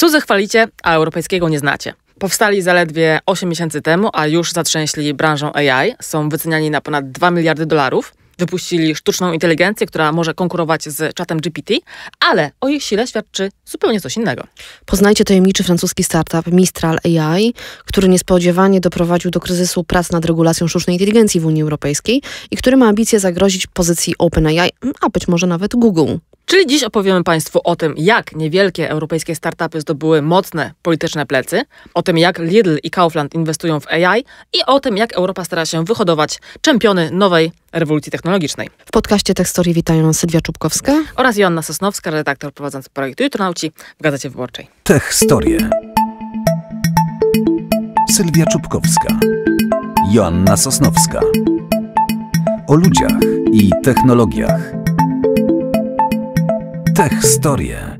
Cudzy chwalicie, a europejskiego nie znacie. Powstali zaledwie 8 miesięcy temu, a już zatrzęśli branżą AI. Są wyceniani na ponad 2 miliardy dolarów. Wypuścili sztuczną inteligencję, która może konkurować z czatem GPT, ale o ich sile świadczy zupełnie coś innego. Poznajcie tajemniczy francuski startup Mistral AI, który niespodziewanie doprowadził do kryzysu prac nad regulacją sztucznej inteligencji w Unii Europejskiej i który ma ambicje zagrozić pozycji OpenAI, a być może nawet Google. Czyli dziś opowiemy Państwu o tym, jak niewielkie europejskie startupy zdobyły mocne polityczne plecy, o tym, jak Lidl i Kaufland inwestują w AI i o tym, jak Europa stara się wyhodować czempiony nowej rewolucji technologicznej. W podcaście Tekstorii witają Sylwia Czubkowska oraz Joanna Sosnowska, redaktor prowadzący projektu Jutronauci w Gazecie Wyborczej. Techstorie. Sylwia Czubkowska. Joanna Sosnowska. O ludziach i technologiach Tech historie.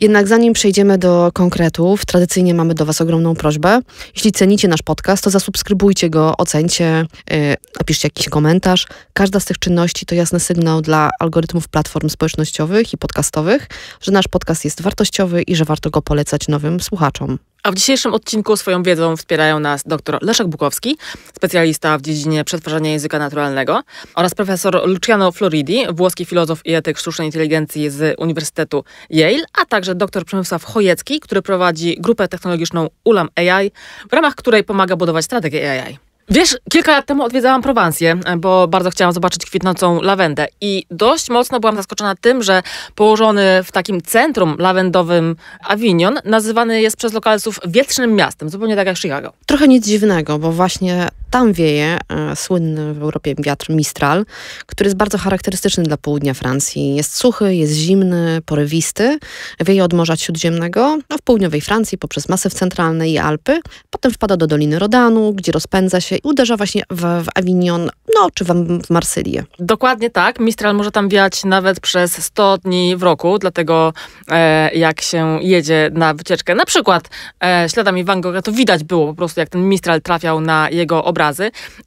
Jednak zanim przejdziemy do konkretów, tradycyjnie mamy do Was ogromną prośbę. Jeśli cenicie nasz podcast, to zasubskrybujcie go, ocencie, yy, napiszcie jakiś komentarz. Każda z tych czynności to jasny sygnał dla algorytmów platform społecznościowych i podcastowych, że nasz podcast jest wartościowy i że warto go polecać nowym słuchaczom. A w dzisiejszym odcinku swoją wiedzą wspierają nas dr Leszek Bukowski, specjalista w dziedzinie przetwarzania języka naturalnego oraz profesor Luciano Floridi, włoski filozof i etyk sztucznej inteligencji z Uniwersytetu Yale, a także dr Przemysław Chojecki, który prowadzi grupę technologiczną ULAM AI, w ramach której pomaga budować strategię AI. Wiesz, kilka lat temu odwiedzałam Prowansję, e, bo bardzo chciałam zobaczyć kwitnącą lawendę i dość mocno byłam zaskoczona tym, że położony w takim centrum lawendowym Avignon nazywany jest przez lokalistów wietrznym miastem, zupełnie tak jak Chicago. Trochę nic dziwnego, bo właśnie tam wieje e, słynny w Europie wiatr Mistral, który jest bardzo charakterystyczny dla południa Francji. Jest suchy, jest zimny, porywisty, wieje od Morza Śródziemnego, a no, w południowej Francji poprzez masyw centralny i Alpy, potem wpada do Doliny Rodanu, gdzie rozpędza się i uderza właśnie w, w Avignon, no czy w, w Marsylię. Dokładnie tak. Mistral może tam wiać nawet przez 100 dni w roku, dlatego e, jak się jedzie na wycieczkę, na przykład e, śladami Van Gogha, to widać było po prostu, jak ten Mistral trafiał na jego obraz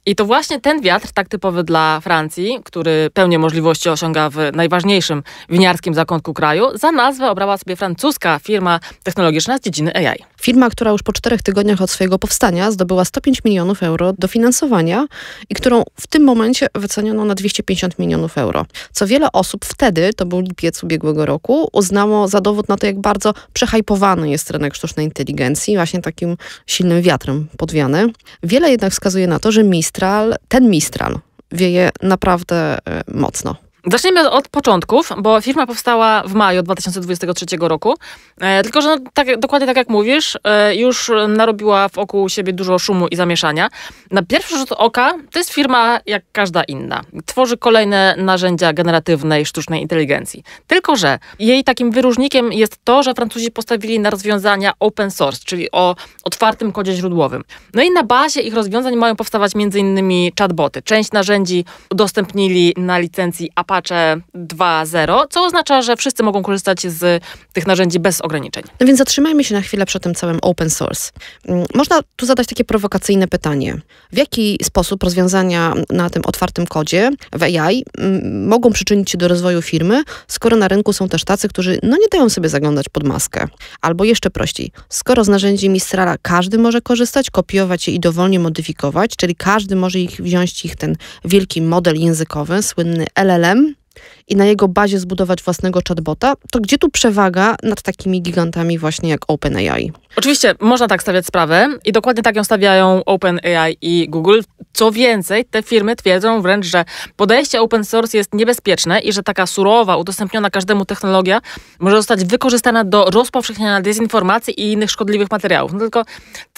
i to właśnie ten wiatr, tak typowy dla Francji, który pełnię możliwości osiąga w najważniejszym winiarskim zakątku kraju, za nazwę obrała sobie francuska firma technologiczna z dziedziny AI. Firma, która już po czterech tygodniach od swojego powstania zdobyła 105 milionów euro dofinansowania i którą w tym momencie wyceniono na 250 milionów euro. Co wiele osób wtedy, to był lipiec ubiegłego roku, uznało za dowód na to, jak bardzo przehajpowany jest rynek sztucznej inteligencji, właśnie takim silnym wiatrem podwiany. Wiele jednak wskazuje na to, że Mistral, ten Mistral wieje naprawdę e, mocno. Zaczniemy od początków, bo firma powstała w maju 2023 roku. E, tylko, że no, tak, dokładnie tak jak mówisz, e, już narobiła wokół siebie dużo szumu i zamieszania. Na pierwszy rzut oka to jest firma jak każda inna. Tworzy kolejne narzędzia generatywnej sztucznej inteligencji. Tylko, że jej takim wyróżnikiem jest to, że Francuzi postawili na rozwiązania open source, czyli o otwartym kodzie źródłowym. No i na bazie ich rozwiązań mają powstawać m.in. chatboty. Część narzędzi udostępnili na licencji APA Apache 2.0, co oznacza, że wszyscy mogą korzystać z tych narzędzi bez ograniczeń. No więc zatrzymajmy się na chwilę przy tym całym open source. Mm, można tu zadać takie prowokacyjne pytanie. W jaki sposób rozwiązania na tym otwartym kodzie w AI mm, mogą przyczynić się do rozwoju firmy, skoro na rynku są też tacy, którzy no nie dają sobie zaglądać pod maskę? Albo jeszcze prościej, skoro z narzędzi Mistrala każdy może korzystać, kopiować je i dowolnie modyfikować, czyli każdy może ich wziąć ich ten wielki model językowy, słynny LLM, i na jego bazie zbudować własnego chatbota, to gdzie tu przewaga nad takimi gigantami właśnie jak OpenAI? Oczywiście można tak stawiać sprawę i dokładnie tak ją stawiają OpenAI i Google. Co więcej, te firmy twierdzą wręcz, że podejście open source jest niebezpieczne i że taka surowa, udostępniona każdemu technologia może zostać wykorzystana do rozpowszechniania dezinformacji i innych szkodliwych materiałów. No tylko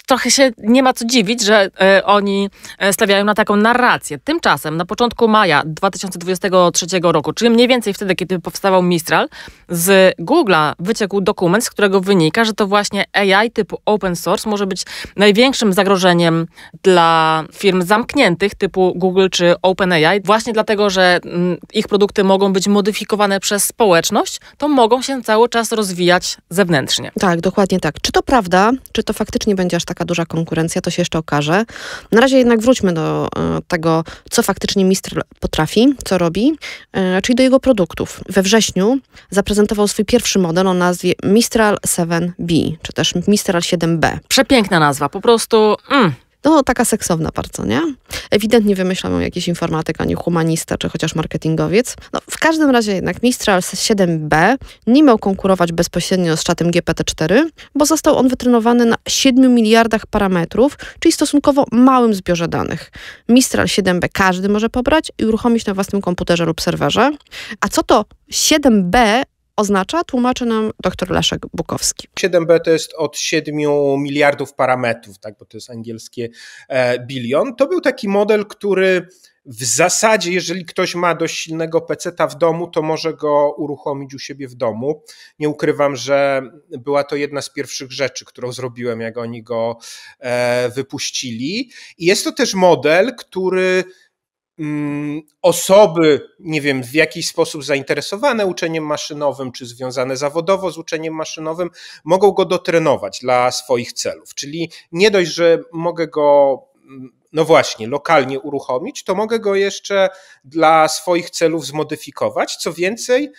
trochę się nie ma co dziwić, że e, oni e, stawiają na taką narrację. Tymczasem na początku maja 2023 roku roku, czyli mniej więcej wtedy, kiedy powstawał Mistral, z Google'a wyciekł dokument, z którego wynika, że to właśnie AI typu open source może być największym zagrożeniem dla firm zamkniętych typu Google czy OpenAI, właśnie dlatego, że mm, ich produkty mogą być modyfikowane przez społeczność, to mogą się cały czas rozwijać zewnętrznie. Tak, dokładnie tak. Czy to prawda, czy to faktycznie będzie aż taka duża konkurencja, to się jeszcze okaże. Na razie jednak wróćmy do e, tego, co faktycznie Mistral potrafi, co robi, e, czyli do jego produktów. We wrześniu zaprezentował swój pierwszy model o nazwie Mistral 7B, czy też Mistral 7B. Przepiękna nazwa, po prostu mm, no taka seksowna bardzo, nie? Ewidentnie wymyślam ją jakiś informatyk, ani humanista, czy chociaż marketingowiec. No, w każdym razie jednak Mistral 7B nie miał konkurować bezpośrednio z czatem GPT-4, bo został on wytrenowany na 7 miliardach parametrów, czyli stosunkowo małym zbiorze danych. Mistral 7B każdy może pobrać i uruchomić na własnym komputerze lub serwerze. A co to 7B oznacza, tłumaczy nam dr Leszek Bukowski. 7b to jest od 7 miliardów parametrów, tak, bo to jest angielskie e, bilion. To był taki model, który w zasadzie, jeżeli ktoś ma dość silnego peceta w domu, to może go uruchomić u siebie w domu. Nie ukrywam, że była to jedna z pierwszych rzeczy, którą zrobiłem, jak oni go e, wypuścili. I jest to też model, który Mm, osoby, nie wiem, w jakiś sposób zainteresowane uczeniem maszynowym, czy związane zawodowo z uczeniem maszynowym, mogą go dotrenować dla swoich celów. Czyli nie dość, że mogę go mm, no właśnie, lokalnie uruchomić, to mogę go jeszcze dla swoich celów zmodyfikować. Co więcej,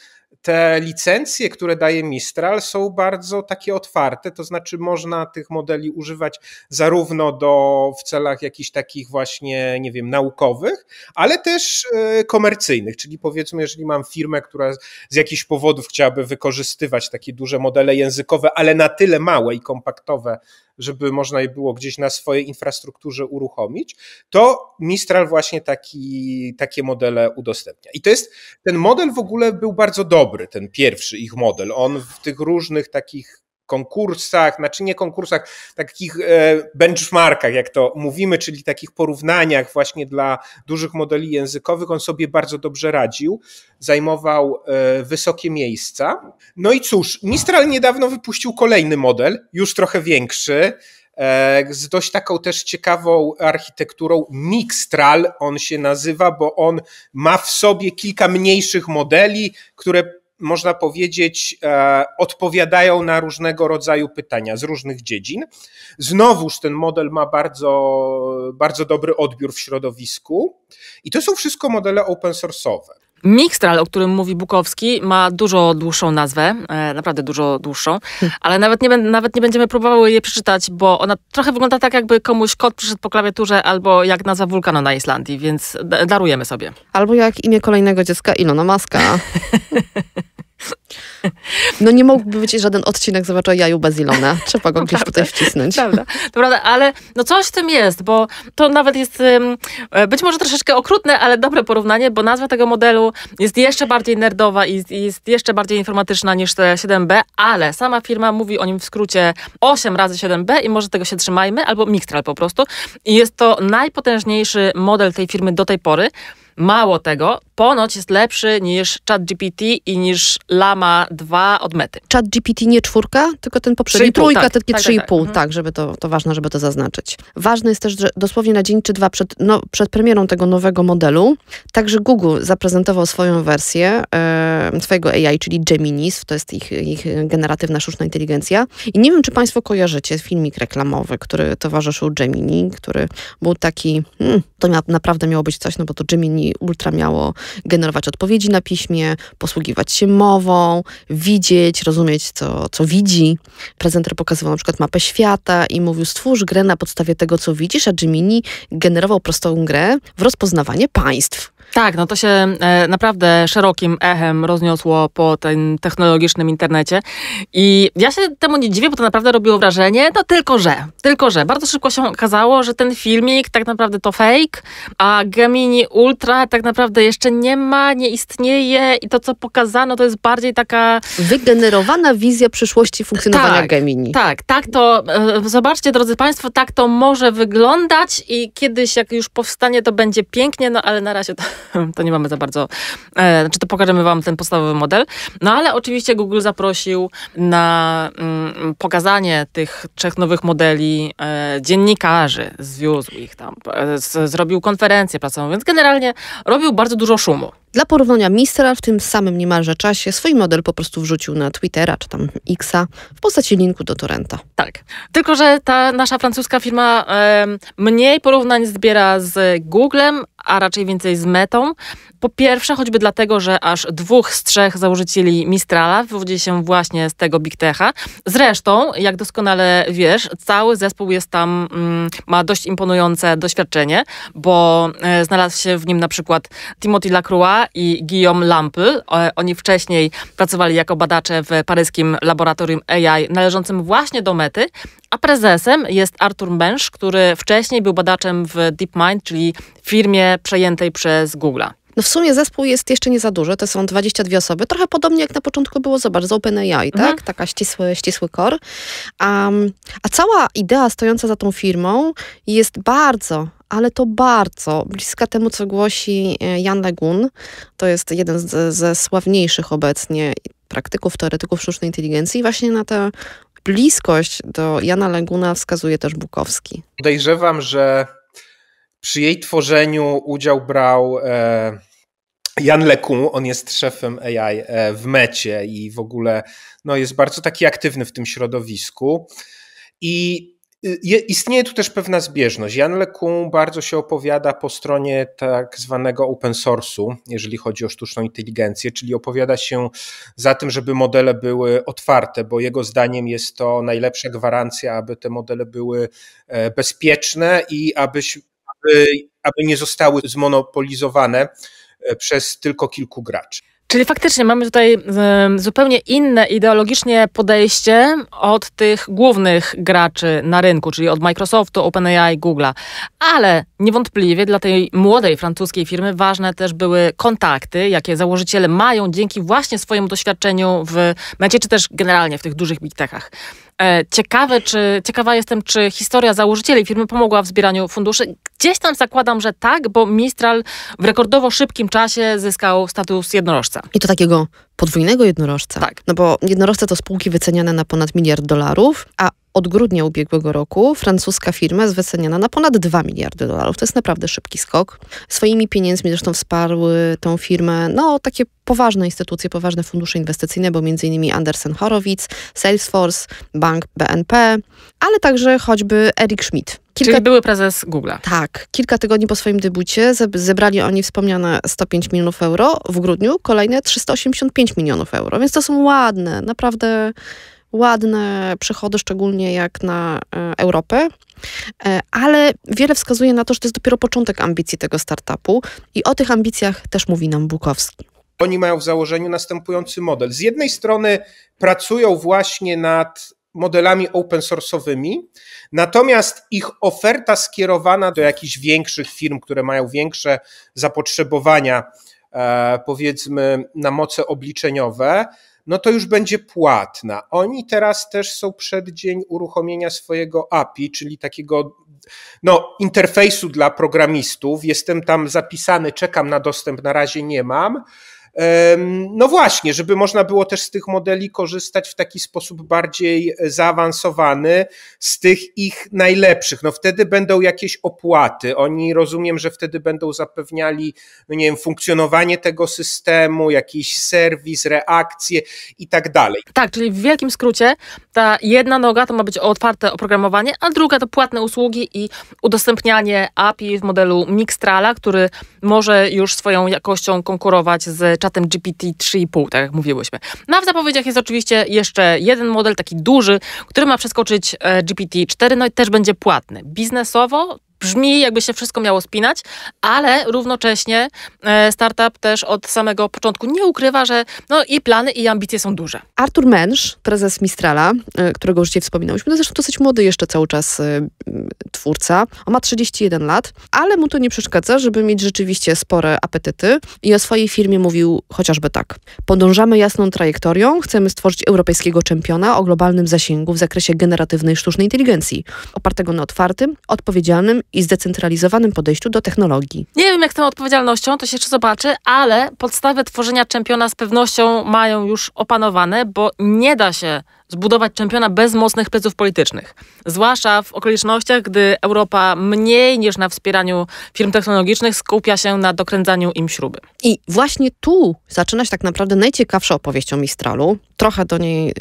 te licencje, które daje Mistral, są bardzo takie otwarte, to znaczy można tych modeli używać zarówno do, w celach jakichś takich właśnie, nie wiem, naukowych, ale też e, komercyjnych, czyli powiedzmy, jeżeli mam firmę, która z jakichś powodów chciałaby wykorzystywać takie duże modele językowe, ale na tyle małe i kompaktowe, żeby można je było gdzieś na swojej infrastrukturze uruchomić, to Mistral właśnie taki, takie modele udostępnia. I to jest, ten model w ogóle był bardzo dobry, ten pierwszy ich model. On w tych różnych takich konkursach, znaczy nie konkursach, takich e, benchmarkach, jak to mówimy, czyli takich porównaniach właśnie dla dużych modeli językowych, on sobie bardzo dobrze radził, zajmował e, wysokie miejsca. No i cóż, Mistral niedawno wypuścił kolejny model, już trochę większy, e, z dość taką też ciekawą architekturą. Mixtral on się nazywa, bo on ma w sobie kilka mniejszych modeli, które można powiedzieć, e, odpowiadają na różnego rodzaju pytania z różnych dziedzin. Znowuż ten model ma bardzo, bardzo dobry odbiór w środowisku i to są wszystko modele open source'owe. Mikstral, o którym mówi Bukowski, ma dużo dłuższą nazwę, e, naprawdę dużo dłuższą, ale nawet nie, nawet nie będziemy próbowały jej przeczytać, bo ona trochę wygląda tak, jakby komuś kot przyszedł po klawiaturze albo jak nazwa wulkanu na Islandii, więc darujemy sobie. Albo jak imię kolejnego dziecka Ilona Maska. No nie mógłby być żaden odcinek zobacz o jaju Bazilona. Trzeba go gdzieś tutaj wcisnąć. Prawda, prawda, ale no coś w tym jest, bo to nawet jest e, być może troszeczkę okrutne, ale dobre porównanie, bo nazwa tego modelu jest jeszcze bardziej nerdowa i jest jeszcze bardziej informatyczna niż te 7B, ale sama firma mówi o nim w skrócie 8 razy 7B i może tego się trzymajmy, albo Mixtral po prostu. I jest to najpotężniejszy model tej firmy do tej pory. Mało tego, ponoć jest lepszy niż ChatGPT i niż Lama 2 od Mety. ChatGPT nie czwórka, tylko ten poprzedni trójka, tak, tylko tak, 3,5. Tak, tak, mhm. tak, żeby to, to ważne, żeby to zaznaczyć. Ważne jest też, że dosłownie na dzień czy dwa przed, no, przed premierą tego nowego modelu, także Google zaprezentował swoją wersję e, swojego AI, czyli Geminis, to jest ich, ich generatywna sztuczna inteligencja. I nie wiem, czy Państwo kojarzycie filmik reklamowy, który towarzyszył Gemini, który był taki, hmm, to miał naprawdę miało być coś, no bo to Gemini Ultra miało generować odpowiedzi na piśmie, posługiwać się mową, widzieć, rozumieć, co, co widzi. Prezenter pokazywał na przykład mapę świata i mówił, stwórz grę na podstawie tego, co widzisz, a Jimini generował prostą grę w rozpoznawanie państw. Tak, no to się e, naprawdę szerokim echem rozniosło po tym technologicznym internecie. I ja się temu nie dziwię, bo to naprawdę robiło wrażenie, no tylko że, tylko że. Bardzo szybko się okazało, że ten filmik tak naprawdę to fake, a Gemini Ultra tak naprawdę jeszcze nie ma, nie istnieje i to, co pokazano, to jest bardziej taka... Wygenerowana wizja przyszłości funkcjonowania tak, Gemini. Tak, tak to, e, zobaczcie drodzy Państwo, tak to może wyglądać i kiedyś, jak już powstanie, to będzie pięknie, no ale na razie to to nie mamy za bardzo, e, znaczy to pokażemy wam ten podstawowy model. No ale oczywiście Google zaprosił na mm, pokazanie tych trzech nowych modeli e, dziennikarzy, zwiózł ich tam, e, z, zrobił konferencję prasową, więc generalnie robił bardzo dużo szumu. Dla porównania Mistral w tym samym niemalże czasie swój model po prostu wrzucił na Twittera czy tam Xa w postaci linku do torrenta. Tak. Tylko, że ta nasza francuska firma e, mniej porównań zbiera z Googlem, a raczej więcej z metą. Po pierwsze, choćby dlatego, że aż dwóch z trzech założycieli Mistrala wywodzi się właśnie z tego Big Techa. Zresztą, jak doskonale wiesz, cały zespół jest tam, mm, ma dość imponujące doświadczenie, bo e, znalazł się w nim na przykład Timothy Lacroix i Guillaume Lampy. Oni wcześniej pracowali jako badacze w paryskim laboratorium AI należącym właśnie do Mety, a prezesem jest Artur Męż, który wcześniej był badaczem w DeepMind, czyli firmie przejętej przez Google'a. No w sumie zespół jest jeszcze nie za duży, to są 22 osoby. Trochę podobnie jak na początku było, zobacz, z OpenAI, tak? mhm. tak? Taka ścisły, ścisły core. Um, a cała idea stojąca za tą firmą jest bardzo ale to bardzo bliska temu, co głosi e, Jan Legun. To jest jeden z, ze sławniejszych obecnie praktyków, teoretyków sztucznej inteligencji, właśnie na te bliskość do Jana Leguna wskazuje też Bukowski. Podejrzewam, że przy jej tworzeniu udział brał e, Jan Lekun, on jest szefem AI e, w Mecie i w ogóle no, jest bardzo taki aktywny w tym środowisku. I Istnieje tu też pewna zbieżność. Jan LeCun bardzo się opowiada po stronie tak zwanego open source'u, jeżeli chodzi o sztuczną inteligencję, czyli opowiada się za tym, żeby modele były otwarte, bo jego zdaniem jest to najlepsza gwarancja, aby te modele były e, bezpieczne i aby, aby, aby nie zostały zmonopolizowane e, przez tylko kilku graczy. Czyli faktycznie mamy tutaj zupełnie inne ideologicznie podejście od tych głównych graczy na rynku, czyli od Microsoftu, OpenAI, Google'a. Ale niewątpliwie dla tej młodej francuskiej firmy ważne też były kontakty, jakie założyciele mają dzięki właśnie swojemu doświadczeniu w mecie, czy też generalnie w tych dużych big techach. E, ciekawe, czy, ciekawa jestem, czy historia założycieli firmy pomogła w zbieraniu funduszy. Gdzieś tam zakładam, że tak, bo Mistral w rekordowo szybkim czasie zyskał status jednorożca. I to takiego podwójnego jednorożca. Tak. No bo jednorożce to spółki wyceniane na ponad miliard dolarów, a od grudnia ubiegłego roku francuska firma jest wyceniana na ponad 2 miliardy dolarów. To jest naprawdę szybki skok. Swoimi pieniędzmi zresztą wsparły tą firmę no, takie poważne instytucje, poważne fundusze inwestycyjne, bo m.in. Andersen Horowitz, Salesforce, bank BNP, ale także choćby Eric Schmidt. Kilka... Czyli były prezes Google'a. Tak. Kilka tygodni po swoim debucie zebrali oni wspomniane 105 milionów euro, w grudniu kolejne 385 milionów euro, więc to są ładne, naprawdę ładne przychody, szczególnie jak na e, Europę. E, ale wiele wskazuje na to, że to jest dopiero początek ambicji tego startupu i o tych ambicjach też mówi nam Bukowski. Oni mają w założeniu następujący model. Z jednej strony pracują właśnie nad modelami open source'owymi, natomiast ich oferta skierowana do jakichś większych firm, które mają większe zapotrzebowania, e, powiedzmy, na moce obliczeniowe, no to już będzie płatna. Oni teraz też są przeddzień uruchomienia swojego API, czyli takiego no, interfejsu dla programistów. Jestem tam zapisany, czekam na dostęp, na razie nie mam no właśnie, żeby można było też z tych modeli korzystać w taki sposób bardziej e, zaawansowany, z tych ich najlepszych. No wtedy będą jakieś opłaty. Oni rozumiem, że wtedy będą zapewniali, no nie wiem, funkcjonowanie tego systemu, jakiś serwis, reakcje i tak dalej. Tak, czyli w wielkim skrócie ta jedna noga to ma być otwarte oprogramowanie, a druga to płatne usługi i udostępnianie API w modelu Mixtrala, który może już swoją jakością konkurować z czatem GPT 3,5, tak jak mówiłyśmy. No a w zapowiedziach jest oczywiście jeszcze jeden model, taki duży, który ma przeskoczyć e, GPT 4, no i też będzie płatny. Biznesowo brzmi, jakby się wszystko miało spinać, ale równocześnie e, startup też od samego początku nie ukrywa, że no i plany, i ambicje są duże. Artur Mensz, prezes Mistrala, e, którego już dzisiaj wspominałyśmy, no zresztą dosyć młody jeszcze cały czas e, twórca. On ma 31 lat, ale mu to nie przeszkadza, żeby mieć rzeczywiście spore apetyty i o swojej firmie mówił chociażby tak. Podążamy jasną trajektorią, chcemy stworzyć europejskiego czempiona o globalnym zasięgu w zakresie generatywnej sztucznej inteligencji, opartego na otwartym, odpowiedzialnym i zdecentralizowanym podejściu do technologii. Nie wiem, jak z tą odpowiedzialnością, to się jeszcze zobaczy, ale podstawy tworzenia czempiona z pewnością mają już opanowane, bo nie da się zbudować czempiona bez mocnych pleców politycznych. Zwłaszcza w okolicznościach, gdy Europa mniej niż na wspieraniu firm technologicznych skupia się na dokręcaniu im śruby. I właśnie tu zaczyna się tak naprawdę najciekawsza opowieść o Mistralu. Trochę do niej y,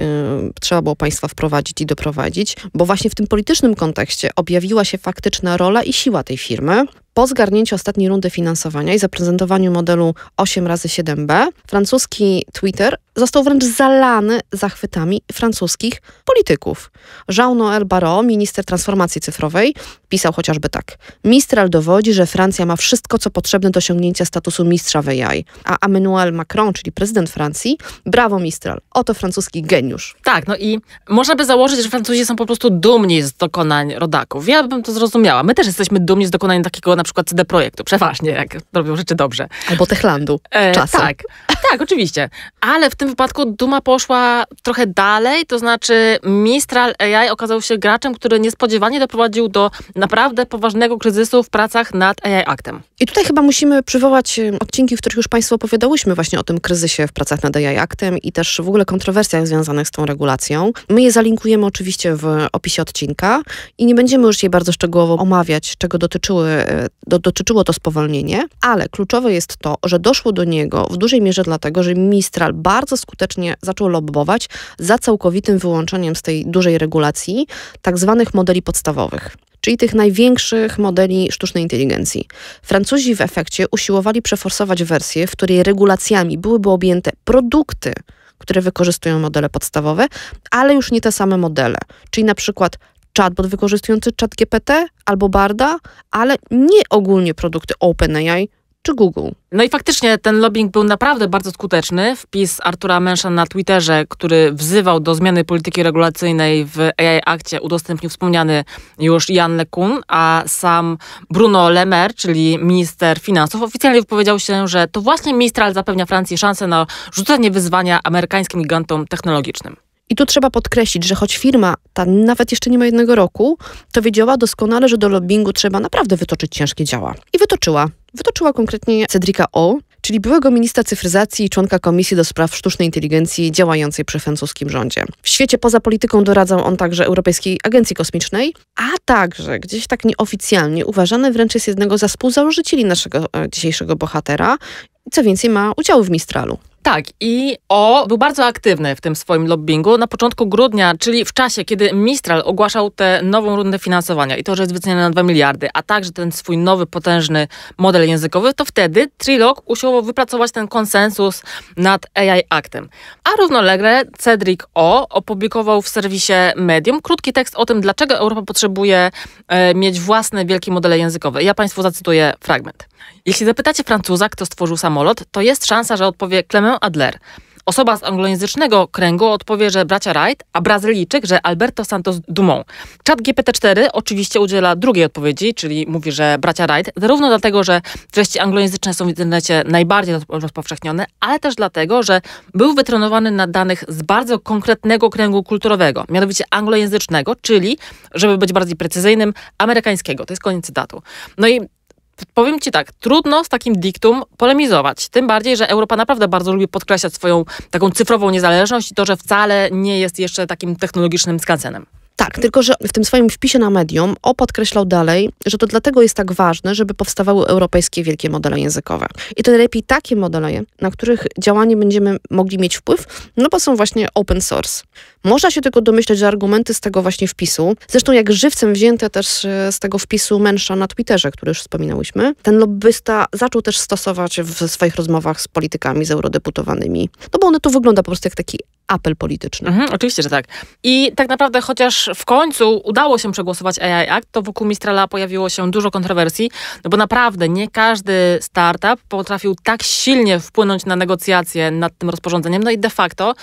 trzeba było państwa wprowadzić i doprowadzić, bo właśnie w tym politycznym kontekście objawiła się faktyczna rola i siła tej firmy. Po zgarnięciu ostatniej rundy finansowania i zaprezentowaniu modelu 8x7b, francuski Twitter został wręcz zalany zachwytami francuskich polityków. Jean-Noël Barrault, minister transformacji cyfrowej, pisał chociażby tak. Mistral dowodzi, że Francja ma wszystko, co potrzebne do osiągnięcia statusu mistrza w AI, a Emmanuel Macron, czyli prezydent Francji, brawo Mistral, oto francuski geniusz. Tak, no i można by założyć, że Francuzi są po prostu dumni z dokonań rodaków. Ja bym to zrozumiała. My też jesteśmy dumni z dokonań takiego na przykład CD Projektu, przeważnie, jak robią rzeczy dobrze. Albo Techlandu, e, czasem. Tak, tak, oczywiście. Ale w tym wypadku Duma poszła trochę dalej, to znaczy Mistral AI okazał się graczem, który niespodziewanie doprowadził do naprawdę poważnego kryzysu w pracach nad AI Aktem. I tutaj chyba musimy przywołać y, odcinki, w których już Państwu opowiadałyśmy właśnie o tym kryzysie w pracach nad AI Aktem i też w ogóle kontrowersjach związanych z tą regulacją. My je zalinkujemy oczywiście w opisie odcinka i nie będziemy już jej bardzo szczegółowo omawiać, czego dotyczyły y, do, dotyczyło to spowolnienie, ale kluczowe jest to, że doszło do niego w dużej mierze dlatego, że Mistral bardzo skutecznie zaczął lobbować za całkowitym wyłączeniem z tej dużej regulacji tak zwanych modeli podstawowych czyli tych największych modeli sztucznej inteligencji. Francuzi w efekcie usiłowali przeforsować wersję, w której regulacjami byłyby objęte produkty, które wykorzystują modele podstawowe, ale już nie te same modele, czyli na przykład chatbot wykorzystujący chat GPT albo Barda, ale nie ogólnie produkty OpenAI czy Google. No i faktycznie ten lobbying był naprawdę bardzo skuteczny. Wpis Artura Męsza na Twitterze, który wzywał do zmiany polityki regulacyjnej w AI akcie udostępnił wspomniany już Jan LeCun, a sam Bruno Le Maire, czyli minister finansów, oficjalnie wypowiedział się, że to właśnie Mistral zapewnia Francji szansę na rzucenie wyzwania amerykańskim gigantom technologicznym. I tu trzeba podkreślić, że choć firma ta nawet jeszcze nie ma jednego roku, to wiedziała doskonale, że do lobbingu trzeba naprawdę wytoczyć ciężkie działa. I wytoczyła. Wytoczyła konkretnie Cedrika O, czyli byłego ministra cyfryzacji i członka Komisji do Spraw Sztucznej Inteligencji działającej przy francuskim rządzie. W świecie poza polityką doradzał on także Europejskiej Agencji Kosmicznej, a także gdzieś tak nieoficjalnie uważany wręcz jest jednego ze współzałożycieli naszego e, dzisiejszego bohatera. Co więcej, ma udział w Mistralu. Tak, i O był bardzo aktywny w tym swoim lobbyingu na początku grudnia, czyli w czasie, kiedy Mistral ogłaszał tę nową rundę finansowania i to, że jest wyceniane na 2 miliardy, a także ten swój nowy, potężny model językowy, to wtedy Trilog usiłował wypracować ten konsensus nad AI Actem. A równolegle Cedric O opublikował w serwisie Medium krótki tekst o tym, dlaczego Europa potrzebuje e, mieć własne wielkie modele językowe. Ja Państwu zacytuję fragment. Jeśli zapytacie Francuza, kto stworzył samolot, to jest szansa, że odpowie Clement Adler. Osoba z anglojęzycznego kręgu odpowie, że bracia Wright, a Brazylijczyk, że Alberto Santos Dumont. Chat GPT-4 oczywiście udziela drugiej odpowiedzi, czyli mówi, że bracia Wright, zarówno dlatego, że treści anglojęzyczne są w internecie najbardziej rozpowszechnione, ale też dlatego, że był wytrenowany na danych z bardzo konkretnego kręgu kulturowego, mianowicie anglojęzycznego, czyli, żeby być bardziej precyzyjnym, amerykańskiego. To jest koniec cytatu. No i powiem ci tak, trudno z takim diktum polemizować. Tym bardziej, że Europa naprawdę bardzo lubi podkreślać swoją taką cyfrową niezależność i to, że wcale nie jest jeszcze takim technologicznym skansenem. Tak, tylko że w tym swoim wpisie na medium O podkreślał dalej, że to dlatego jest tak ważne, żeby powstawały europejskie wielkie modele językowe. I to lepiej takie modele, na których działanie będziemy mogli mieć wpływ, no bo są właśnie open source. Można się tylko domyśleć, że argumenty z tego właśnie wpisu, zresztą jak żywcem wzięte też e, z tego wpisu męża na Twitterze, który już wspominałyśmy, ten lobbysta zaczął też stosować w swoich rozmowach z politykami, z eurodeputowanymi. No bo one to wygląda po prostu jak taki apel polityczny. Mhm, oczywiście, że tak. I tak naprawdę, chociaż w końcu udało się przegłosować AI Act, to wokół Mistrala pojawiło się dużo kontrowersji, no bo naprawdę nie każdy startup potrafił tak silnie wpłynąć na negocjacje nad tym rozporządzeniem, no i de facto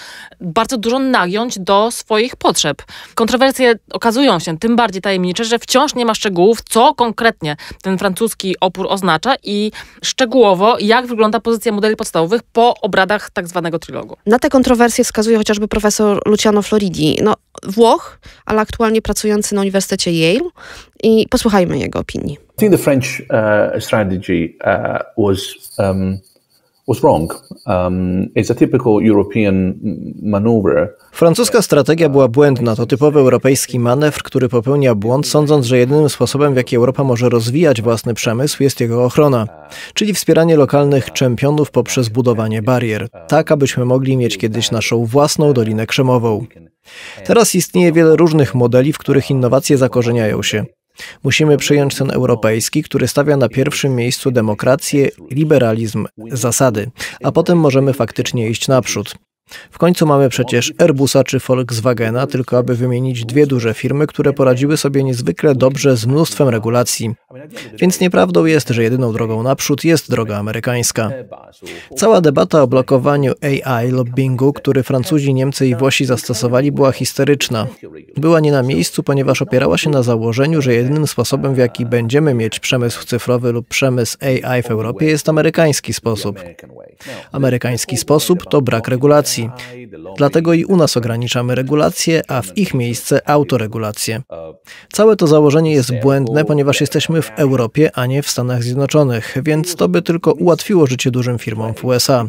bardzo dużo nagiąć do swoich potrzeb. Kontrowersje okazują się tym bardziej tajemnicze, że wciąż nie ma szczegółów, co konkretnie ten francuski opór oznacza i szczegółowo, jak wygląda pozycja modeli podstawowych po obradach tak zwanego trilogu. Na te kontrowersje wskazuje pokazuje chociażby profesor Luciano Floridi. No, Włoch, ale aktualnie pracujący na Uniwersytecie Yale i posłuchajmy jego opinii. I think the French uh, strategy uh, was um, was wrong. Um, it's a typical European maneuver. Francuska strategia była błędna. To typowy europejski manewr, który popełnia błąd, sądząc, że jedynym sposobem, w jaki Europa może rozwijać własny przemysł, jest jego ochrona, czyli wspieranie lokalnych czempionów poprzez budowanie barier, tak abyśmy mogli mieć kiedyś naszą własną Dolinę Krzemową. Teraz istnieje wiele różnych modeli, w których innowacje zakorzeniają się. Musimy przyjąć ten europejski, który stawia na pierwszym miejscu demokrację, liberalizm, zasady, a potem możemy faktycznie iść naprzód. W końcu mamy przecież Airbusa czy Volkswagena, tylko aby wymienić dwie duże firmy, które poradziły sobie niezwykle dobrze z mnóstwem regulacji. Więc nieprawdą jest, że jedyną drogą naprzód jest droga amerykańska. Cała debata o blokowaniu AI, lobbingu, który Francuzi, Niemcy i Włosi zastosowali, była historyczna. Była nie na miejscu, ponieważ opierała się na założeniu, że jedynym sposobem, w jaki będziemy mieć przemysł cyfrowy lub przemysł AI w Europie, jest amerykański sposób. Amerykański sposób to brak regulacji regulacji. Dlatego i u nas ograniczamy regulacje, a w ich miejsce autoregulacje. Całe to założenie jest błędne, ponieważ jesteśmy w Europie, a nie w Stanach Zjednoczonych, więc to by tylko ułatwiło życie dużym firmom w USA.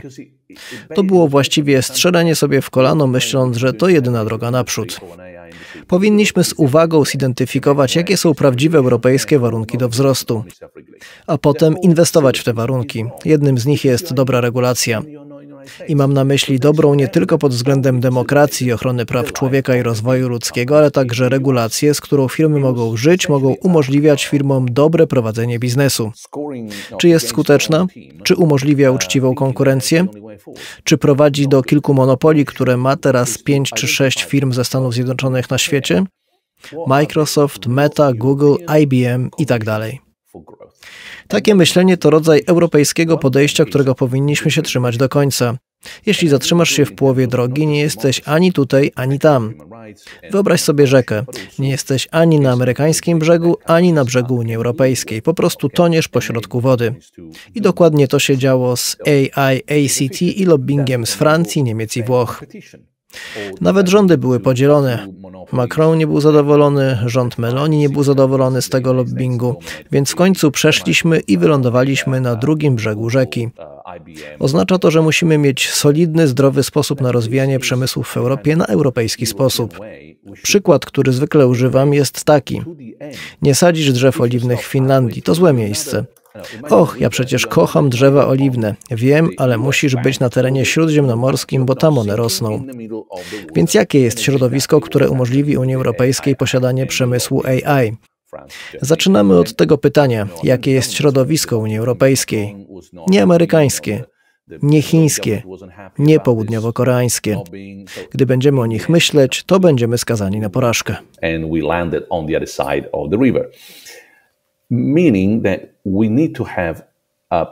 To było właściwie strzelanie sobie w kolano, myśląc, że to jedyna droga naprzód. Powinniśmy z uwagą zidentyfikować, jakie są prawdziwe europejskie warunki do wzrostu, a potem inwestować w te warunki. Jednym z nich jest dobra regulacja. I mam na myśli dobrą nie tylko pod względem demokracji, ochrony praw człowieka i rozwoju ludzkiego, ale także regulację, z którą firmy mogą żyć, mogą umożliwiać firmom dobre prowadzenie biznesu. Czy jest skuteczna? Czy umożliwia uczciwą konkurencję? Czy prowadzi do kilku monopoli, które ma teraz pięć czy sześć firm ze Stanów Zjednoczonych na świecie? Microsoft, Meta, Google, IBM itd. Tak takie myślenie to rodzaj europejskiego podejścia, którego powinniśmy się trzymać do końca. Jeśli zatrzymasz się w połowie drogi, nie jesteś ani tutaj, ani tam. Wyobraź sobie rzekę. Nie jesteś ani na amerykańskim brzegu, ani na brzegu Unii Europejskiej. Po prostu toniesz pośrodku wody. I dokładnie to się działo z AIACT i lobbyingiem z Francji, Niemiec i Włoch. Nawet rządy były podzielone. Macron nie był zadowolony, rząd Meloni nie był zadowolony z tego lobbingu, więc w końcu przeszliśmy i wylądowaliśmy na drugim brzegu rzeki. Oznacza to, że musimy mieć solidny, zdrowy sposób na rozwijanie przemysłów w Europie na europejski sposób. Przykład, który zwykle używam, jest taki. Nie sadzisz drzew oliwnych w Finlandii, to złe miejsce. Och, ja przecież kocham drzewa oliwne. Wiem, ale musisz być na terenie śródziemnomorskim, bo tam one rosną. Więc jakie jest środowisko, które umożliwi Unii Europejskiej posiadanie przemysłu AI? Zaczynamy od tego pytania, jakie jest środowisko Unii Europejskiej, nie amerykańskie, nie chińskie, nie południowo-koreańskie. Gdy będziemy o nich myśleć, to będziemy skazani na porażkę. meaning that we need to have a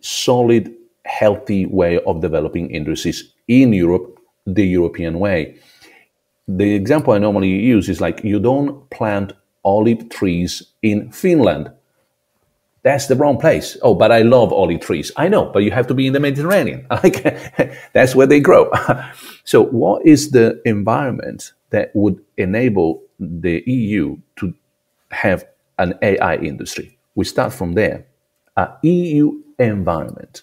solid, healthy way of developing industries in Europe, the European way. The example I normally use is like you don't plant olive trees in Finland. That's the wrong place. Oh, but I love olive trees. I know, but you have to be in the Mediterranean. That's where they grow. so, what is the environment that would enable the EU to have an AI industry. We start from there. A EU environment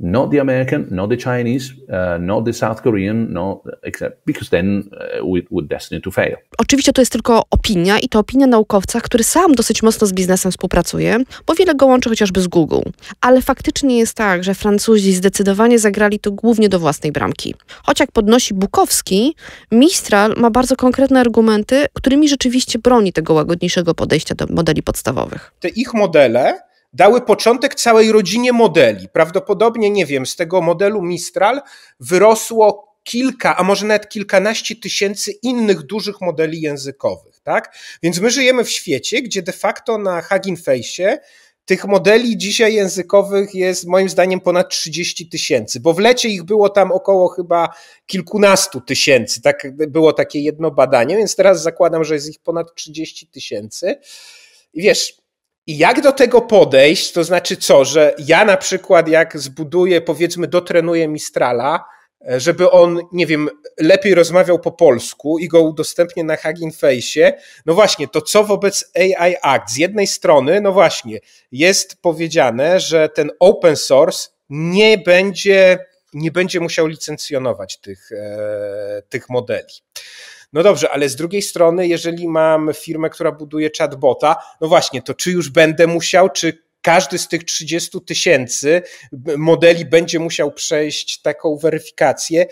not the American, not the Chinese, uh, not the South Korean, no, except because then uh, we would destined to fail. Oczywiście to jest tylko opinia i to opinia naukowca, który sam dosyć mocno z biznesem współpracuje, bo wiele go łączy chociażby z Google. Ale faktycznie jest tak, że Francuzi zdecydowanie zagrali to głównie do własnej bramki. Choć jak podnosi Bukowski, Mistral ma bardzo konkretne argumenty, którymi rzeczywiście broni tego łagodniejszego podejścia do modeli podstawowych. Te ich modele dały początek całej rodzinie modeli. Prawdopodobnie, nie wiem, z tego modelu Mistral wyrosło kilka, a może nawet kilkanaście tysięcy innych dużych modeli językowych. Tak? Więc my żyjemy w świecie, gdzie de facto na Hugging Face tych modeli dzisiaj językowych jest moim zdaniem ponad 30 tysięcy, bo w lecie ich było tam około chyba kilkunastu tysięcy. Tak było takie jedno badanie, więc teraz zakładam, że jest ich ponad 30 tysięcy. I wiesz, i jak do tego podejść? To znaczy co, że ja na przykład jak zbuduję, powiedzmy, dotrenuję Mistrala, e, żeby on, nie wiem, lepiej rozmawiał po polsku i go udostępnię na Hugging Face. No właśnie, to co wobec AI Act? Z jednej strony, no właśnie, jest powiedziane, że ten open source nie będzie, nie będzie musiał licencjonować tych, e, tych modeli. No dobrze, ale z drugiej strony, jeżeli mam firmę, która buduje chatbota, no właśnie, to czy już będę musiał, czy każdy z tych 30 tysięcy modeli będzie musiał przejść taką weryfikację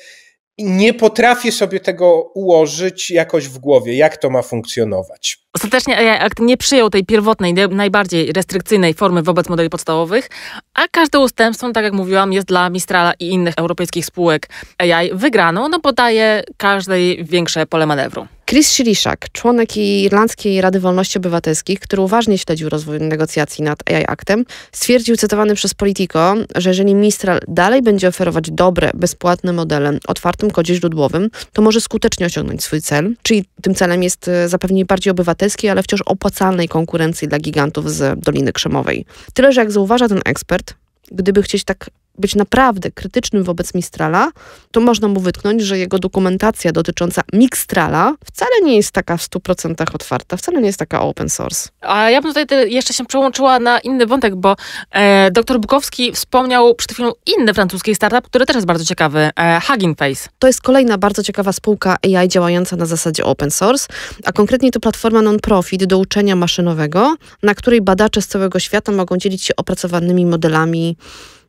nie potrafię sobie tego ułożyć jakoś w głowie, jak to ma funkcjonować. Ostatecznie akt nie przyjął tej pierwotnej, najbardziej restrykcyjnej formy wobec modeli podstawowych, a każde ustępstwo, tak jak mówiłam, jest dla Mistrala i innych europejskich spółek AI wygraną, no bo daje każdej większe pole manewru. Chris Shiliszak, członek Irlandzkiej Rady Wolności Obywatelskich, który uważnie śledził rozwój negocjacji nad AI Actem, stwierdził cytowany przez Politico, że jeżeli Mistral dalej będzie oferować dobre, bezpłatne modele o otwartym kodzie źródłowym, to może skutecznie osiągnąć swój cel, czyli tym celem jest e, zapewnienie bardziej obywatelskiej, ale wciąż opłacalnej konkurencji dla gigantów z Doliny Krzemowej. Tyle, że jak zauważa ten ekspert, gdyby chcieć tak być naprawdę krytycznym wobec Mistrala, to można mu wytknąć, że jego dokumentacja dotycząca Mistrala wcale nie jest taka w 100% otwarta, wcale nie jest taka open source. A ja bym tutaj jeszcze się przełączyła na inny wątek, bo e, dr Bukowski wspomniał przed chwilą inny francuski startup, który też jest bardzo ciekawy, e, Hugging Face. To jest kolejna bardzo ciekawa spółka AI działająca na zasadzie open source, a konkretnie to platforma non-profit do uczenia maszynowego, na której badacze z całego świata mogą dzielić się opracowanymi modelami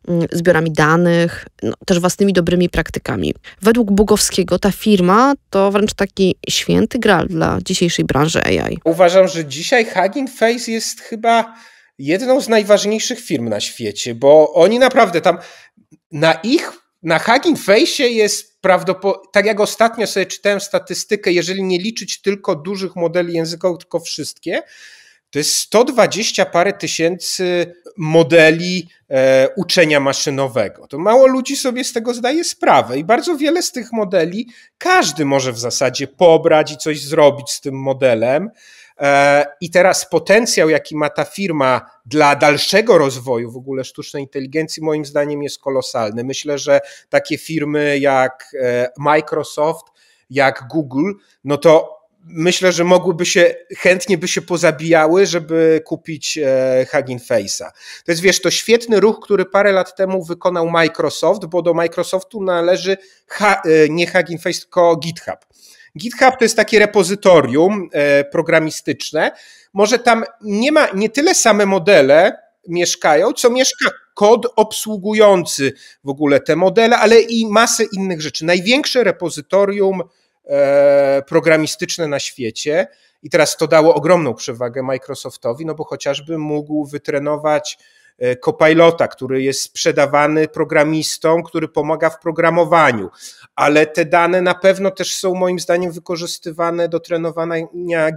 Mm, zbiorami danych, no, też własnymi dobrymi praktykami. Według Bugowskiego ta firma to wręcz taki święty gral dla dzisiejszej branży AI. Uważam, że dzisiaj Hugging Face jest chyba jedną z najważniejszych firm na świecie, bo oni naprawdę tam na ich, na Hugging Face jest prawdopodobnie, tak jak ostatnio sobie czytałem statystykę, jeżeli nie liczyć tylko dużych modeli językowych, tylko wszystkie, to jest 120 parę tysięcy modeli e, uczenia maszynowego. To mało ludzi sobie z tego zdaje sprawę i bardzo wiele z tych modeli każdy może w zasadzie pobrać i coś zrobić z tym modelem. E, I teraz potencjał, jaki ma ta firma dla dalszego rozwoju w ogóle sztucznej inteligencji, moim zdaniem jest kolosalny. Myślę, że takie firmy jak e, Microsoft, jak Google, no to myślę, że mogłyby się, chętnie by się pozabijały, żeby kupić e, Hugging Face'a. To jest, wiesz, to świetny ruch, który parę lat temu wykonał Microsoft, bo do Microsoftu należy ha, e, nie Hugging Face, tylko GitHub. GitHub to jest takie repozytorium e, programistyczne. Może tam nie ma nie tyle same modele mieszkają, co mieszka kod obsługujący w ogóle te modele, ale i masę innych rzeczy. Największe repozytorium E, programistyczne na świecie. I teraz to dało ogromną przewagę Microsoftowi, no bo chociażby mógł wytrenować e, Copilota, który jest sprzedawany programistom, który pomaga w programowaniu, ale te dane na pewno też są moim zdaniem wykorzystywane do trenowania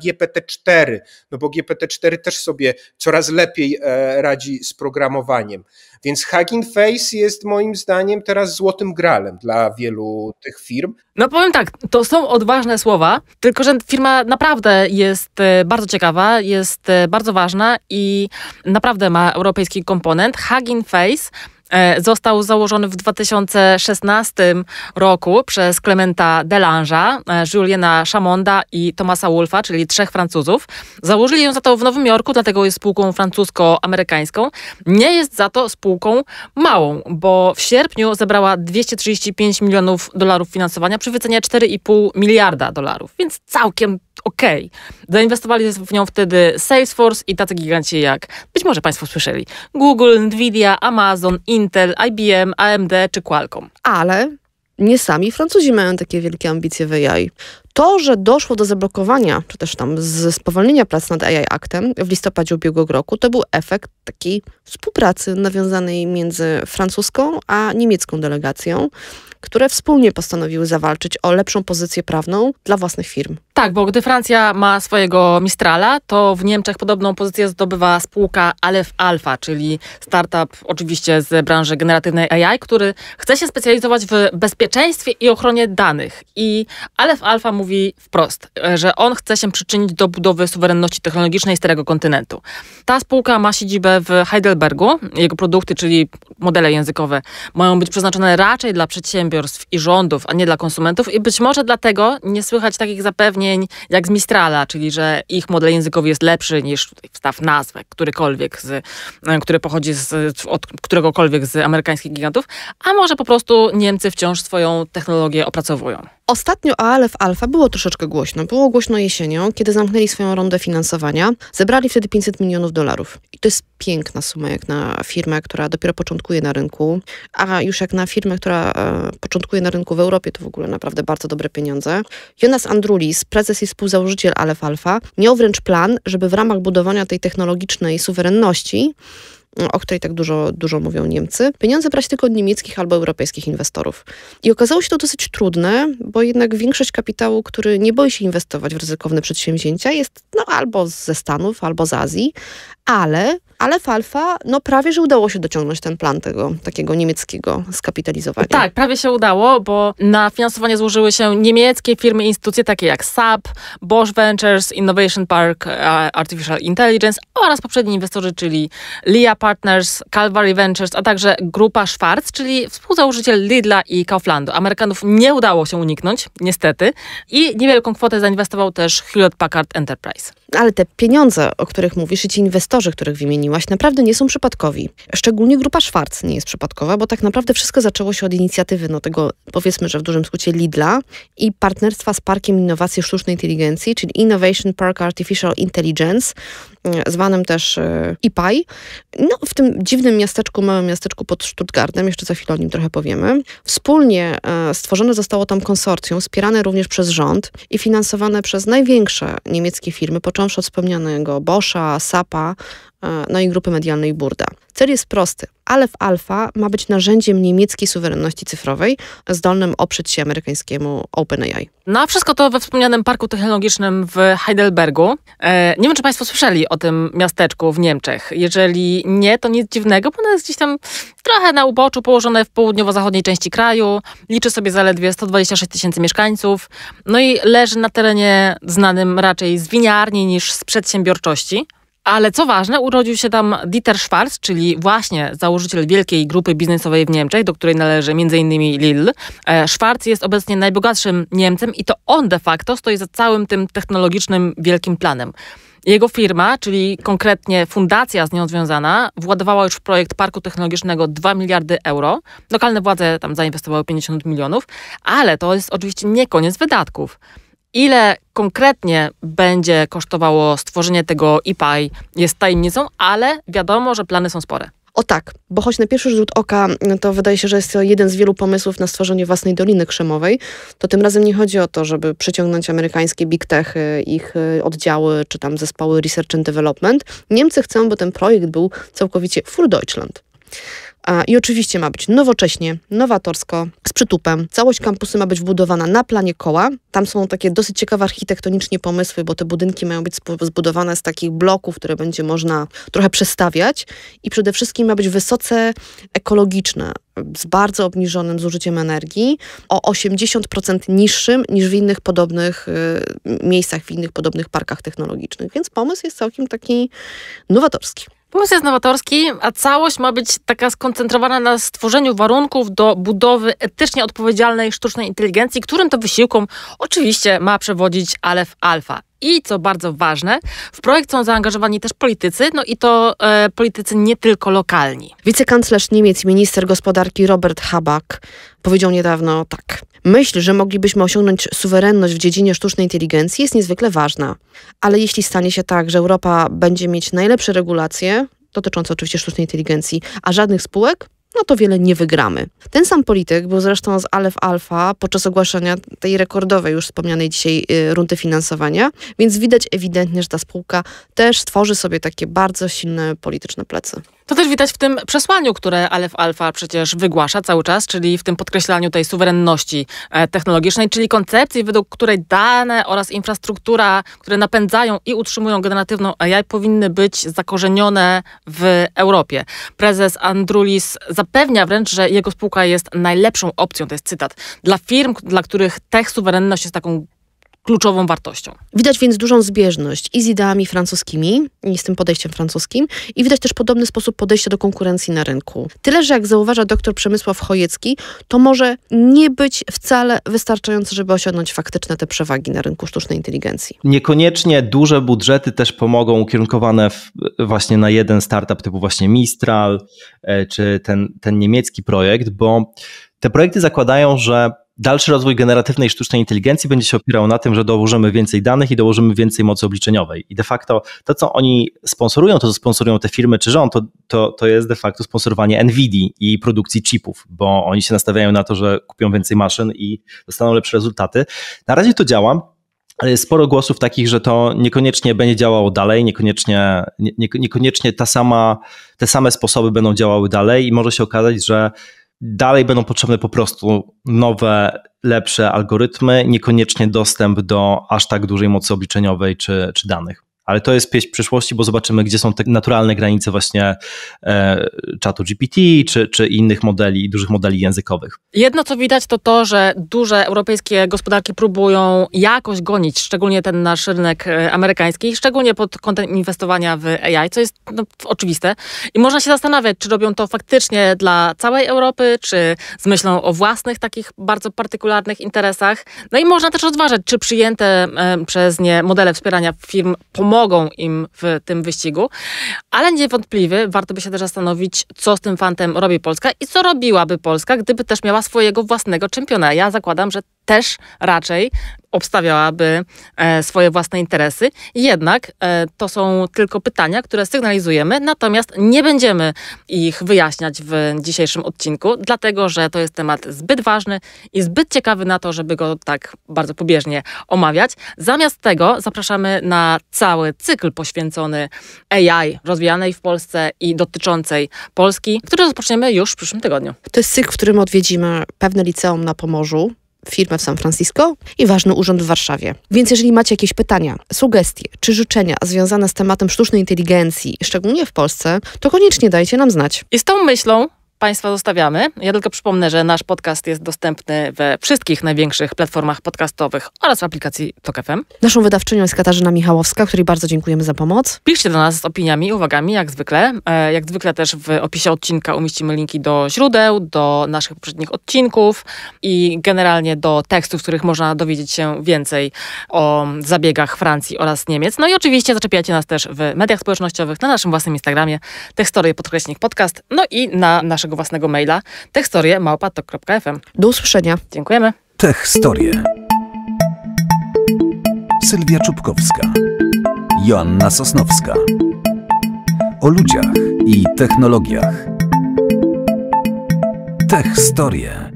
GPT-4, no bo GPT-4 też sobie coraz lepiej e, radzi z programowaniem. Więc Hugging Face jest moim zdaniem teraz złotym gralem dla wielu tych firm. No powiem tak, to są odważne słowa, tylko że firma naprawdę jest e, bardzo ciekawa, jest e, bardzo ważna i naprawdę ma europejski komponent. Hugging Face E, został założony w 2016 roku przez Clementa Delange'a, e, Juliena Chamonda i Tomasa Wolfa, czyli trzech Francuzów. Założyli ją za to w Nowym Jorku, dlatego jest spółką francusko-amerykańską. Nie jest za to spółką małą, bo w sierpniu zebrała 235 milionów dolarów finansowania przy wycenie 4,5 miliarda dolarów, więc całkiem okej. Okay. Zainwestowali w nią wtedy Salesforce i tacy giganci jak, być może Państwo słyszeli, Google, Nvidia, Amazon, Intel, IBM, AMD czy Qualcomm. Ale nie sami Francuzi mają takie wielkie ambicje w AI. To, że doszło do zablokowania, czy też tam z spowolnienia prac nad AI Actem w listopadzie ubiegłego roku, to był efekt takiej współpracy nawiązanej między francuską a niemiecką delegacją, które wspólnie postanowiły zawalczyć o lepszą pozycję prawną dla własnych firm. Tak, bo gdy Francja ma swojego Mistrala, to w Niemczech podobną pozycję zdobywa spółka Aleph Alpha, czyli startup oczywiście z branży generatywnej AI, który chce się specjalizować w bezpieczeństwie i ochronie danych. I Aleph Alpha mówi wprost, że on chce się przyczynić do budowy suwerenności technologicznej starego kontynentu. Ta spółka ma siedzibę w Heidelbergu. Jego produkty, czyli modele językowe, mają być przeznaczone raczej dla przedsiębiorstw i rządów, a nie dla konsumentów i być może dlatego nie słychać takich zapewnień, brzmień jak z Mistrala, czyli że ich model językowy jest lepszy niż wstaw nazwę, którykolwiek z, e, który pochodzi z, od któregokolwiek z amerykańskich gigantów, a może po prostu Niemcy wciąż swoją technologię opracowują. Ostatnio o Alef Alfa było troszeczkę głośno. Było głośno jesienią, kiedy zamknęli swoją rundę finansowania. Zebrali wtedy 500 milionów dolarów. I to jest piękna suma jak na firmę, która dopiero początkuje na rynku, a już jak na firmę, która e, początkuje na rynku w Europie, to w ogóle naprawdę bardzo dobre pieniądze. Jonas Andrulis, prezes i współzałożyciel Alef Alfa, miał wręcz plan, żeby w ramach budowania tej technologicznej suwerenności o której tak dużo, dużo mówią Niemcy, pieniądze brać tylko od niemieckich albo europejskich inwestorów. I okazało się to dosyć trudne, bo jednak większość kapitału, który nie boi się inwestować w ryzykowne przedsięwzięcia, jest no, albo ze Stanów, albo z Azji, ale ale Falfa, no prawie, że udało się dociągnąć ten plan tego takiego niemieckiego skapitalizowania. Tak, prawie się udało, bo na finansowanie złożyły się niemieckie firmy i instytucje takie jak SAP, Bosch Ventures, Innovation Park e, Artificial Intelligence oraz poprzedni inwestorzy, czyli LIA Partners, Calvary Ventures, a także grupa Schwarz, czyli współzałożyciel Lidla i Kauflandu. Amerykanów nie udało się uniknąć, niestety, i niewielką kwotę zainwestował też Hewlett Packard Enterprise. Ale te pieniądze, o których mówisz i ci inwestorzy, których wymieniłaś, naprawdę nie są przypadkowi. Szczególnie grupa Schwarz nie jest przypadkowa, bo tak naprawdę wszystko zaczęło się od inicjatywy no tego, powiedzmy, że w dużym skrócie Lidla i partnerstwa z Parkiem Innowacji Sztucznej Inteligencji, czyli Innovation Park Artificial Intelligence, zwanym też y, IPAI, no, w tym dziwnym miasteczku, małym miasteczku pod Stuttgartem, jeszcze za chwilę o nim trochę powiemy. Wspólnie e, stworzone zostało tam konsorcjum, wspierane również przez rząd i finansowane przez największe niemieckie firmy, począwszy od wspomnianego Boscha, SAPA, e, no i grupy medialnej Burda. Cel jest prosty. Alef Alfa ma być narzędziem niemieckiej suwerenności cyfrowej, zdolnym oprzeć się amerykańskiemu OpenAI. No a wszystko to we wspomnianym parku technologicznym w Heidelbergu. E, nie wiem, czy Państwo słyszeli o tym miasteczku w Niemczech. Jeżeli nie, to nic dziwnego, bo ono jest gdzieś tam trochę na uboczu, położone w południowo-zachodniej części kraju. Liczy sobie zaledwie 126 tysięcy mieszkańców. No i leży na terenie znanym raczej z winiarni niż z przedsiębiorczości. Ale co ważne, urodził się tam Dieter Schwarz, czyli właśnie założyciel wielkiej grupy biznesowej w Niemczech, do której należy m.in. Lidl. E, Schwarz jest obecnie najbogatszym Niemcem i to on de facto stoi za całym tym technologicznym wielkim planem. Jego firma, czyli konkretnie fundacja z nią związana, władowała już w projekt parku technologicznego 2 miliardy euro. Lokalne władze tam zainwestowały 50 milionów, ale to jest oczywiście nie koniec wydatków. Ile konkretnie będzie kosztowało stworzenie tego IPI e jest tajemnicą, ale wiadomo, że plany są spore. O tak, bo choć na pierwszy rzut oka mm, to wydaje się, że jest to jeden z wielu pomysłów na stworzenie własnej Doliny Krzemowej, to tym razem nie chodzi o to, żeby przyciągnąć amerykańskie big techy, ich y, oddziały czy tam zespoły research and development. Niemcy chcą, by ten projekt był całkowicie full Deutschland. I oczywiście ma być nowocześnie, nowatorsko, z przytupem. Całość kampusy ma być wbudowana na planie koła. Tam są takie dosyć ciekawe architektonicznie pomysły, bo te budynki mają być zbudowane z takich bloków, które będzie można trochę przestawiać i przede wszystkim ma być wysoce ekologiczne z bardzo obniżonym zużyciem energii, o 80% niższym niż w innych podobnych y, miejscach, w innych podobnych parkach technologicznych. Więc pomysł jest całkiem taki nowatorski. Pomysł jest nowatorski, a całość ma być taka skoncentrowana na stworzeniu warunków do budowy etycznie odpowiedzialnej sztucznej inteligencji, którym to wysiłkom oczywiście ma przewodzić Alef Alfa. I co bardzo ważne, w projekt są zaangażowani też politycy, no i to e, politycy nie tylko lokalni. Wicekanclerz Niemiec, minister gospodarki Robert Habak powiedział niedawno tak. Myśl, że moglibyśmy osiągnąć suwerenność w dziedzinie sztucznej inteligencji jest niezwykle ważna. Ale jeśli stanie się tak, że Europa będzie mieć najlepsze regulacje, dotyczące oczywiście sztucznej inteligencji, a żadnych spółek, no to wiele nie wygramy. Ten sam polityk był zresztą z Alef Alfa podczas ogłaszania tej rekordowej już wspomnianej dzisiaj y, rundy finansowania, więc widać ewidentnie, że ta spółka też stworzy sobie takie bardzo silne polityczne plecy. To też widać w tym przesłaniu, które Alef Alfa przecież wygłasza cały czas, czyli w tym podkreślaniu tej suwerenności e, technologicznej, czyli koncepcji, według której dane oraz infrastruktura, które napędzają i utrzymują generatywną AI, powinny być zakorzenione w Europie. Prezes Andrulis zapewnia wręcz, że jego spółka jest najlepszą opcją, to jest cytat, dla firm, dla których tech suwerenność jest taką kluczową wartością. Widać więc dużą zbieżność i z ideami francuskimi, i z tym podejściem francuskim, i widać też podobny sposób podejścia do konkurencji na rynku. Tyle, że jak zauważa dr Przemysław Chojecki, to może nie być wcale wystarczające, żeby osiągnąć faktyczne te przewagi na rynku sztucznej inteligencji. Niekoniecznie duże budżety też pomogą ukierunkowane właśnie na jeden startup typu właśnie Mistral, e, czy ten, ten niemiecki projekt, bo te projekty zakładają, że dalszy rozwój generatywnej sztucznej inteligencji będzie się opierał na tym, że dołożymy więcej danych i dołożymy więcej mocy obliczeniowej. I de facto to, co oni sponsorują, to co sponsorują te firmy czy rząd, to, to, to jest de facto sponsorowanie NVIDII i produkcji chipów, bo oni się nastawiają na to, że kupią więcej maszyn i dostaną lepsze rezultaty. Na razie to działa. Ale jest sporo głosów takich, że to niekoniecznie będzie działało dalej, niekoniecznie, nie, niekoniecznie ta sama, te same sposoby będą działały dalej i może się okazać, że dalej będą potrzebne po prostu nowe, lepsze algorytmy, niekoniecznie dostęp do aż tak dużej mocy obliczeniowej czy, czy danych. Ale to jest pieśń przyszłości, bo zobaczymy, gdzie są te naturalne granice właśnie e, czatu GPT czy, czy innych modeli, dużych modeli językowych. Jedno, co widać, to to, że duże europejskie gospodarki próbują jakoś gonić, szczególnie ten nasz rynek e, amerykański, szczególnie pod kątem inwestowania w AI, co jest no, oczywiste. I można się zastanawiać, czy robią to faktycznie dla całej Europy, czy z myślą o własnych takich bardzo partykularnych interesach. No i można też rozważać, czy przyjęte e, przez nie modele wspierania firm pomogą pomogą im w tym wyścigu. Ale niewątpliwie warto by się też zastanowić, co z tym fantem robi Polska i co robiłaby Polska, gdyby też miała swojego własnego czempiona. Ja zakładam, że też raczej obstawiałaby e, swoje własne interesy. Jednak e, to są tylko pytania, które sygnalizujemy, natomiast nie będziemy ich wyjaśniać w dzisiejszym odcinku, dlatego że to jest temat zbyt ważny i zbyt ciekawy na to, żeby go tak bardzo pobieżnie omawiać. Zamiast tego zapraszamy na cały cykl poświęcony AI rozwijanej w Polsce i dotyczącej Polski, który rozpoczniemy już w przyszłym tygodniu. To jest cykl, w którym odwiedzimy pewne liceum na Pomorzu, firmę w San Francisco i ważny urząd w Warszawie. Więc jeżeli macie jakieś pytania, sugestie czy życzenia związane z tematem sztucznej inteligencji, szczególnie w Polsce, to koniecznie dajcie nam znać. I z tą myślą Państwa zostawiamy. Ja tylko przypomnę, że nasz podcast jest dostępny we wszystkich największych platformach podcastowych oraz w aplikacji TOK FM. Naszą wydawczynią jest Katarzyna Michałowska, której bardzo dziękujemy za pomoc. Piszcie do nas z opiniami, uwagami, jak zwykle. E, jak zwykle też w opisie odcinka umieścimy linki do źródeł, do naszych poprzednich odcinków i generalnie do tekstów, w których można dowiedzieć się więcej o zabiegach Francji oraz Niemiec. No i oczywiście zaczepiacie nas też w mediach społecznościowych, na naszym własnym Instagramie, tekstory podkreśnik podcast, no i na naszego naszego własnego maila techstorie Do usłyszenia. Dziękujemy. Techstorie. Sylwia Czubkowska. Joanna Sosnowska. O ludziach i technologiach. Techstorie.